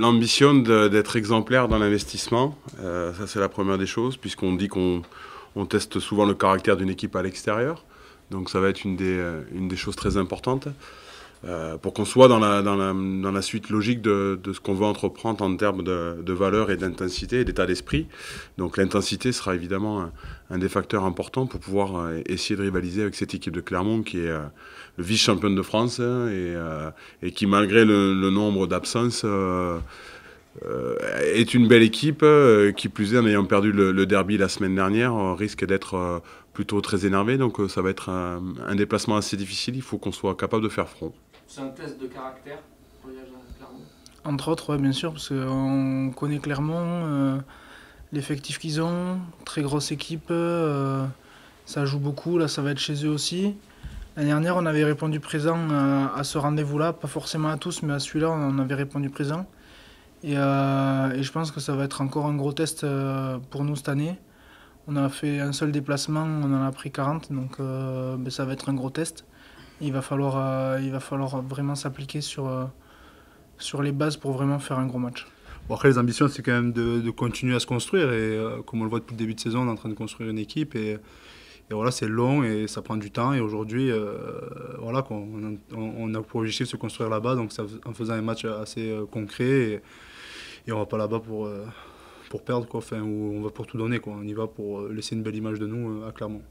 L'ambition d'être exemplaire dans l'investissement, euh, ça c'est la première des choses, puisqu'on dit qu'on teste souvent le caractère d'une équipe à l'extérieur. Donc ça va être une des euh, choses très importantes. Euh, pour qu'on soit dans la, suite logique de, ce qu'on veut entreprendre en termes de, valeur et d'intensité et d'état d'esprit. Donc l'intensité sera évidemment un, des facteurs importants pour pouvoir euh, essayer de rivaliser avec cette équipe de Clermont qui est euh, vice-championne de France et, qui malgré le, nombre d'absences... est une belle équipe qui plus est en ayant perdu le, derby la semaine dernière risque d'être plutôt très énervé donc ça va être un déplacement assez difficile il faut qu'on soit capable de faire front. C'est un test de caractère, voyage à Clermont Entre autres, ouais, bien sûr, parce qu'on connaît Clermont, euh, l'effectif qu'ils ont, très grosse équipe, euh, ça joue beaucoup, là ça va être chez eux aussi. L'année dernière, on avait répondu présent à ce rendez-vous-là, pas forcément à tous, mais à celui-là, on avait répondu présent. Et, euh, je pense que ça va être encore un gros test pour nous cette année. On a fait un seul déplacement, on en a pris 40, donc ben, ça va être un gros test il va falloir, euh, il va falloir vraiment s'appliquer sur, euh, sur les bases pour vraiment faire un gros match. après, les ambitions, c'est quand même de, continuer à se construire. Et euh, comme on le voit depuis le début de saison, on est en train de construire une équipe. Et, voilà, c'est long et ça prend du temps. Et aujourd'hui, voilà, on, a, pour objectif de se construire là-bas. Donc, en faisant un match assez concret. Et, et on va pas là-bas pour, pour perdre, quoi, enfin, on va pour tout donner. Quoi. On y va pour laisser une belle image de nous à Clermont.